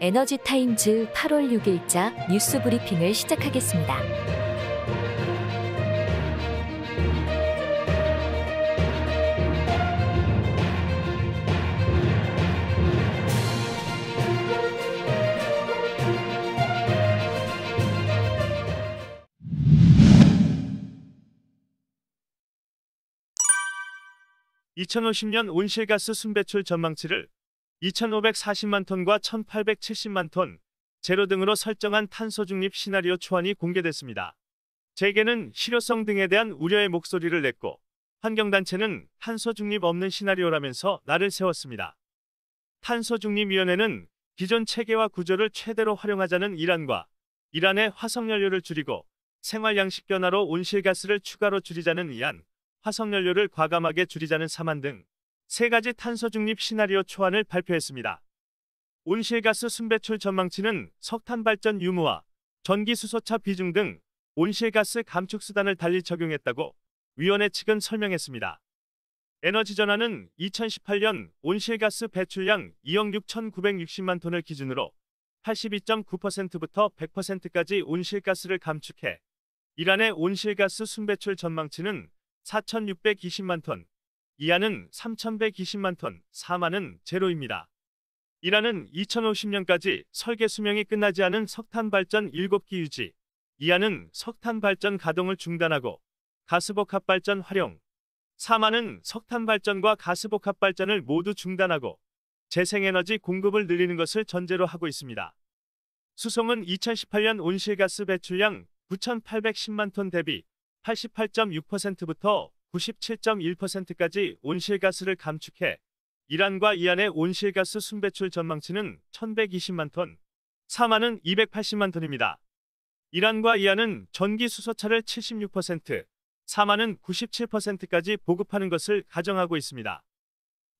에너지 타임즈 8월 6일자 뉴스 브리핑을 시작하겠습니다. (2050년 온실가스 순배출 전망치를 2,540만 톤과 1,870만 톤, 제로 등으로 설정한 탄소 중립 시나리오 초안이 공개됐습니다. 재계는 실효성 등에 대한 우려의 목소리를 냈고 환경단체는 탄소 중립 없는 시나리오라면서 날을 세웠습니다. 탄소 중립위원회는 기존 체계와 구조를 최대로 활용하자는 이란과 이란의 화석연료를 줄이고 생활양식 변화로 온실가스를 추가로 줄이자는 이안, 화석연료를 과감하게 줄이자는 사안 등세 가지 탄소 중립 시나리오 초안을 발표했습니다. 온실가스 순배출 전망치는 석탄 발전 유무와 전기 수소차 비중 등 온실가스 감축 수단을 달리 적용했다고 위원회 측은 설명했습니다. 에너지 전환은 2018년 온실가스 배출량 2억 6,960만 톤을 기준으로 82.9%부터 100%까지 온실가스를 감축해 이란의 온실가스 순배출 전망치는 4,620만 톤, 이하는 3,120만 톤, 4만은 제로입니다. 이하는 2050년까지 설계 수명이 끝나지 않은 석탄 발전 7기 유지, 이하는 석탄 발전 가동을 중단하고 가스복합 발전 활용, 4만은 석탄 발전과 가스복합 발전을 모두 중단하고 재생에너지 공급을 늘리는 것을 전제로 하고 있습니다. 수송은 2018년 온실가스 배출량 9,810만 톤 대비 88.6%부터 97.1%까지 온실가스를 감축해 이란과 이안의 온실가스 순배출 전망치는 1120만 톤, 사마는 280만 톤입니다. 이란과 이안은 전기 수소차를 76%, 사마는 97%까지 보급하는 것을 가정하고 있습니다.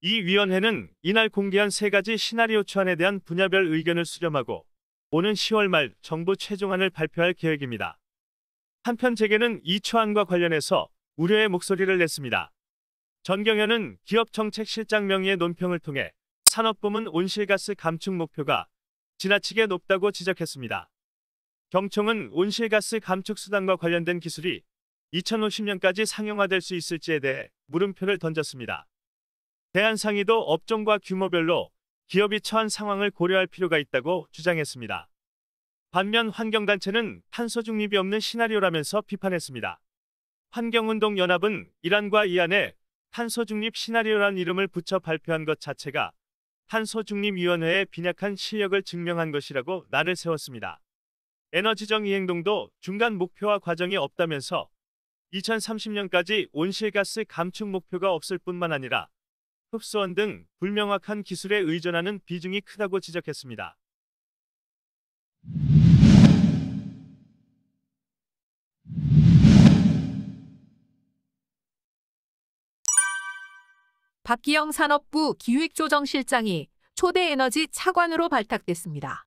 이 위원회는 이날 공개한 세 가지 시나리오 초안에 대한 분야별 의견을 수렴하고 오는 10월 말 정부 최종안을 발표할 계획입니다. 한편 재계는 이 초안과 관련해서 우려의 목소리를 냈습니다. 전경현은 기업정책실장 명의의 논평을 통해 산업부문 온실가스 감축 목표가 지나치게 높다고 지적했습니다. 경총은 온실가스 감축 수단과 관련된 기술이 2050년까지 상용화될 수 있을지에 대해 물음표를 던졌습니다. 대한상의도 업종과 규모별로 기업이 처한 상황을 고려할 필요가 있다고 주장했습니다. 반면 환경단체는 탄소 중립이 없는 시나리오라면서 비판했습니다. 환경운동연합은 이란과 이안에 탄소중립 시나리오란 이름을 붙여 발표한 것 자체가 탄소중립위원회의 빈약한 실력을 증명한 것이라고 날을 세웠습니다. 에너지정 이행동도 중간 목표와 과정이 없다면서 2030년까지 온실가스 감축 목표가 없을 뿐만 아니라 흡수원 등 불명확한 기술에 의존하는 비중이 크다고 지적했습니다. 박기영 산업부 기획조정실장이 초대 에너지 차관으로 발탁됐습니다.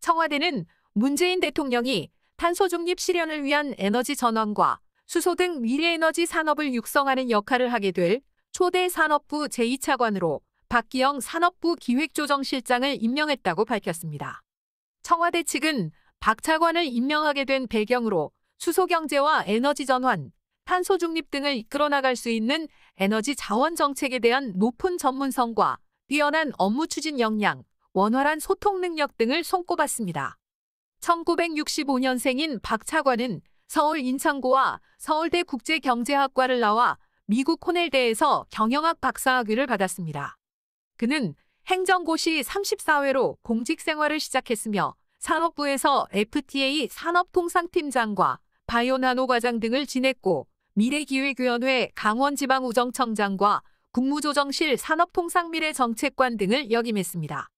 청와대는 문재인 대통령이 탄소 중립 실현을 위한 에너지 전환과 수소 등 미래에너지 산업을 육성하는 역할을 하게 될 초대 산업부 제2차관으로 박기영 산업부 기획조정실장을 임명했다고 밝혔습니다. 청와대 측은 박 차관을 임명하게 된 배경으로 수소경제와 에너지 전환, 탄소 중립 등을 이끌어 나갈 수 있는 에너지 자원 정책에 대한 높은 전문성과 뛰어난 업무 추진 역량, 원활한 소통 능력 등을 손꼽았습니다. 1965년생인 박차관은 서울 인천고와 서울대 국제경제학과를 나와 미국 코넬대에서 경영학 박사학위를 받았습니다. 그는 행정고시 34회로 공직생활을 시작했으며 산업부에서 FTA 산업통상팀장과 바이오나노 과장 등을 지냈고 미래기획위원회 강원지방우정청장과 국무조정실 산업통상미래정책관 등을 역임했습니다.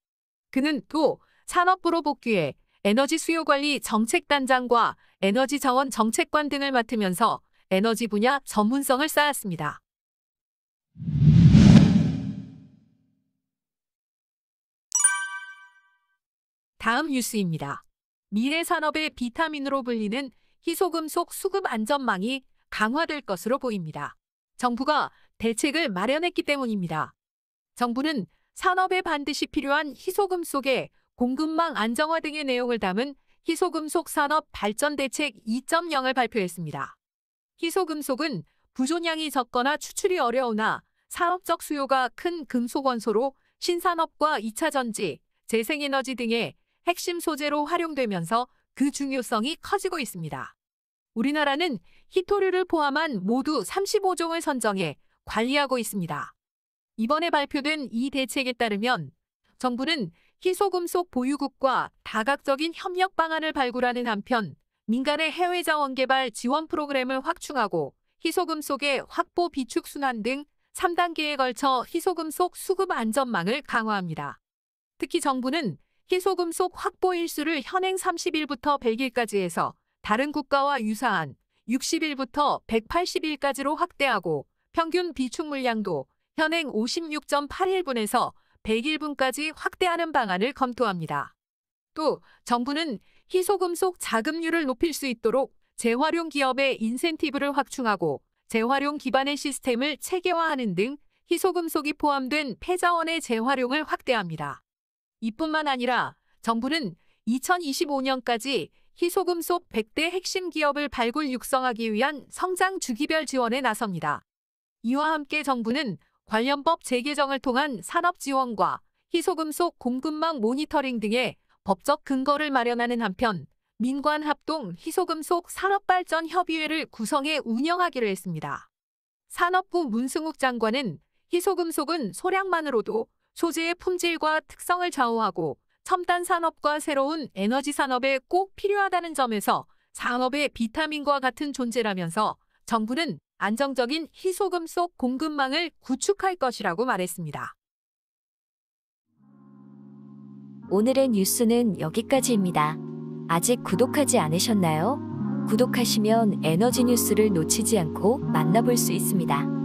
그는 또 산업부로 복귀해 에너지 수요관리 정책단장과 에너지 자원 정책관 등을 맡으면서 에너지 분야 전문성을 쌓았습니다. 다음 뉴스입니다. 미래 산업의 비타민으로 불리는 희소금속 수급 안전망이 강화될 것으로 보입니다. 정부가 대책을 마련했기 때문입니다. 정부는 산업에 반드시 필요한 희소금 속에 공급망 안정화 등의 내용을 담은 희소금속 산업 발전 대책 2.0을 발표했습니다. 희소금속은 부존량이 적거나 추출이 어려우나 산업적 수요가 큰 금속 원소로 신산업과 2차 전지, 재생에너지 등의 핵심 소재로 활용되면서 그 중요성이 커지고 있습니다. 우리나라는 희토류를 포함한 모두 35종을 선정해 관리하고 있습니다. 이번에 발표된 이 대책에 따르면 정부는 희소금속 보유국과 다각적인 협력 방안을 발굴하는 한편 민간의 해외 자원 개발 지원 프로그램을 확충하고 희소금속의 확보 비축 순환 등 3단계에 걸쳐 희소금속 수급 안전망을 강화합니다. 특히 정부는 희소금속 확보 일수를 현행 30일부터 100일까지 해서 다른 국가와 유사한 60일부터 180일까지로 확대하고 평균 비축 물량도 현행 5 6 8일분에서 101분까지 확대하는 방안을 검토합니다. 또 정부는 희소금속 자금률을 높일 수 있도록 재활용 기업의 인센티브를 확충하고 재활용 기반의 시스템을 체계화하는 등 희소금속이 포함된 폐자원의 재활용을 확대합니다. 이뿐만 아니라 정부는 2025년까지 희소금 속 100대 핵심 기업을 발굴 육성하기 위한 성장 주기별 지원에 나섭니다. 이와 함께 정부는 관련법 재개정을 통한 산업 지원과 희소금 속 공급망 모니터링 등의 법적 근거를 마련하는 한편 민관 합동 희소금 속 산업발전 협의회를 구성해 운영하기로 했습니다. 산업부 문승욱 장관은 희소금속은 소량만으로도 소재의 품질과 특성을 좌우하고 첨단 산업과 새로운 에너지 산업에 꼭 필요하다는 점에서 산업의 비타민과 같은 존재라면서 정부는 안정적인 희소금 속 공급망을 구축할 것이라고 말했습니다. 오늘의 뉴스는 여기까지입니다. 아직 구독하지 않으셨나요? 구독하시면 에너지 뉴스를 놓치지 않고 만나볼 수 있습니다.